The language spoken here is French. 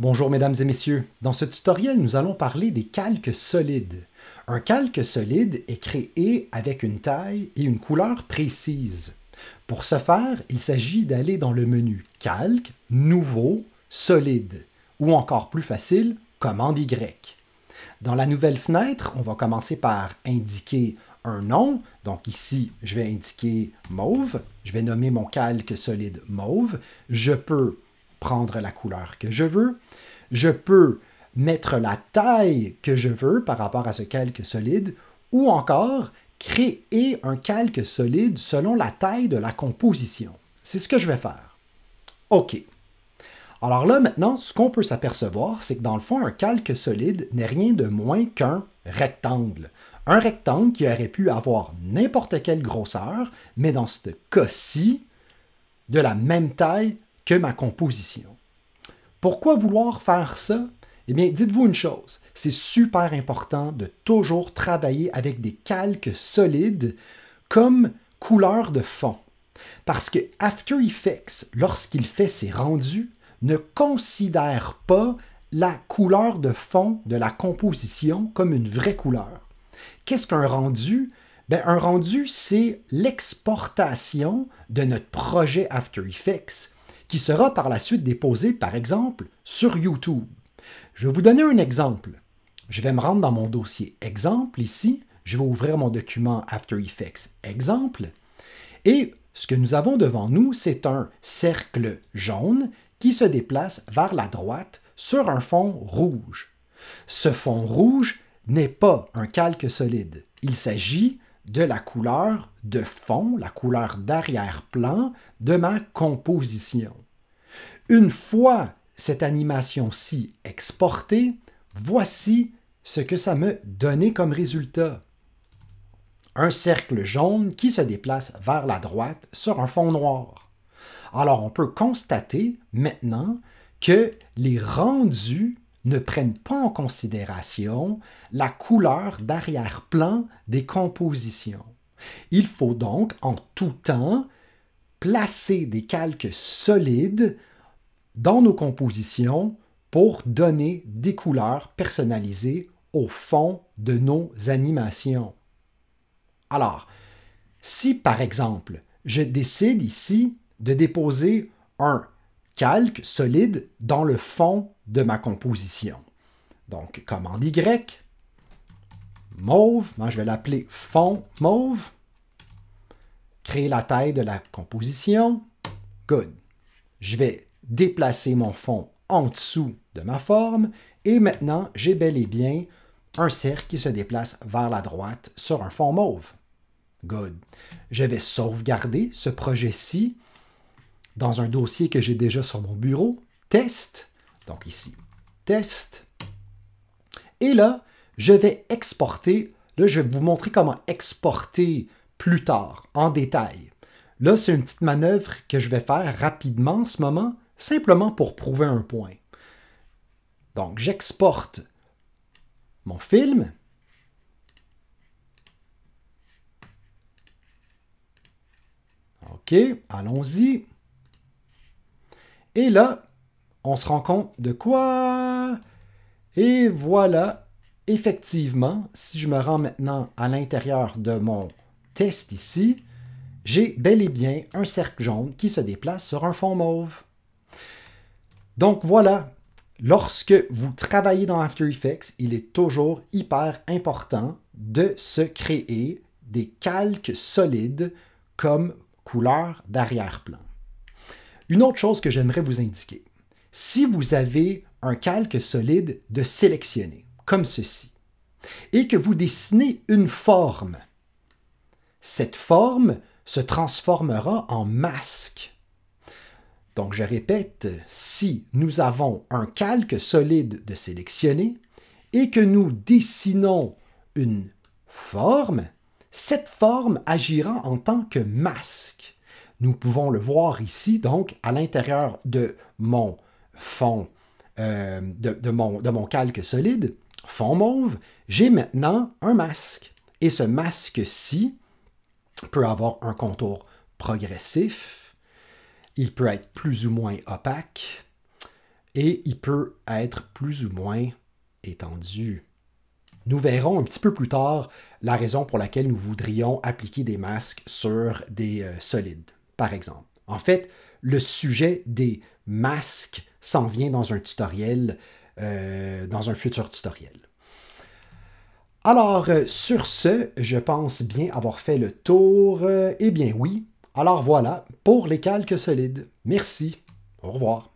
Bonjour mesdames et messieurs, dans ce tutoriel nous allons parler des calques solides. Un calque solide est créé avec une taille et une couleur précises. Pour ce faire, il s'agit d'aller dans le menu Calque, Nouveau, Solide, ou encore plus facile, Commande Y. Dans la nouvelle fenêtre, on va commencer par indiquer un nom. Donc ici, je vais indiquer Mauve. Je vais nommer mon calque solide Mauve. Je peux prendre la couleur que je veux, je peux mettre la taille que je veux par rapport à ce calque solide, ou encore créer un calque solide selon la taille de la composition. C'est ce que je vais faire. OK. Alors là, maintenant, ce qu'on peut s'apercevoir, c'est que dans le fond, un calque solide n'est rien de moins qu'un rectangle. Un rectangle qui aurait pu avoir n'importe quelle grosseur, mais dans ce cas-ci, de la même taille que ma composition. Pourquoi vouloir faire ça? Eh bien, dites-vous une chose, c'est super important de toujours travailler avec des calques solides comme couleur de fond. Parce que After Effects, lorsqu'il fait ses rendus, ne considère pas la couleur de fond de la composition comme une vraie couleur. Qu'est-ce qu'un rendu? Ben, un rendu, c'est l'exportation de notre projet After Effects qui sera par la suite déposé, par exemple, sur YouTube. Je vais vous donner un exemple. Je vais me rendre dans mon dossier Exemple ici. Je vais ouvrir mon document After Effects Exemple. Et ce que nous avons devant nous, c'est un cercle jaune qui se déplace vers la droite sur un fond rouge. Ce fond rouge n'est pas un calque solide. Il s'agit de la couleur de fond, la couleur d'arrière-plan de ma composition. Une fois cette animation-ci exportée, voici ce que ça me donnait comme résultat. Un cercle jaune qui se déplace vers la droite sur un fond noir. Alors on peut constater maintenant que les rendus ne prennent pas en considération la couleur d'arrière-plan des compositions. Il faut donc en tout temps placer des calques solides dans nos compositions pour donner des couleurs personnalisées au fond de nos animations. Alors, si par exemple, je décide ici de déposer un calque solide dans le fond de ma composition. Donc, commande Y, mauve, moi je vais l'appeler fond mauve, créer la taille de la composition, good. Je vais déplacer mon fond en dessous de ma forme et maintenant j'ai bel et bien un cercle qui se déplace vers la droite sur un fond mauve. Good. Je vais sauvegarder ce projet-ci dans un dossier que j'ai déjà sur mon bureau. Test. Donc ici, test. Et là, je vais exporter. Là, je vais vous montrer comment exporter plus tard, en détail. Là, c'est une petite manœuvre que je vais faire rapidement en ce moment, simplement pour prouver un point. Donc, j'exporte mon film. OK, allons-y. Et là, on se rend compte de quoi Et voilà, effectivement, si je me rends maintenant à l'intérieur de mon test ici, j'ai bel et bien un cercle jaune qui se déplace sur un fond mauve. Donc voilà, lorsque vous travaillez dans After Effects, il est toujours hyper important de se créer des calques solides comme couleur d'arrière-plan. Une autre chose que j'aimerais vous indiquer, si vous avez un calque solide, de sélectionner, comme ceci, et que vous dessinez une forme. Cette forme se transformera en masque. Donc je répète, si nous avons un calque solide de sélectionner et que nous dessinons une forme, cette forme agira en tant que masque. Nous pouvons le voir ici, donc à l'intérieur de mon fond euh, de, mon, de mon calque solide, fond mauve, j'ai maintenant un masque. Et ce masque-ci peut avoir un contour progressif, il peut être plus ou moins opaque, et il peut être plus ou moins étendu. Nous verrons un petit peu plus tard la raison pour laquelle nous voudrions appliquer des masques sur des euh, solides, par exemple. En fait, le sujet des masques s'en vient dans un tutoriel, euh, dans un futur tutoriel. Alors, euh, sur ce, je pense bien avoir fait le tour. Eh bien oui, alors voilà, pour les calques solides. Merci, au revoir.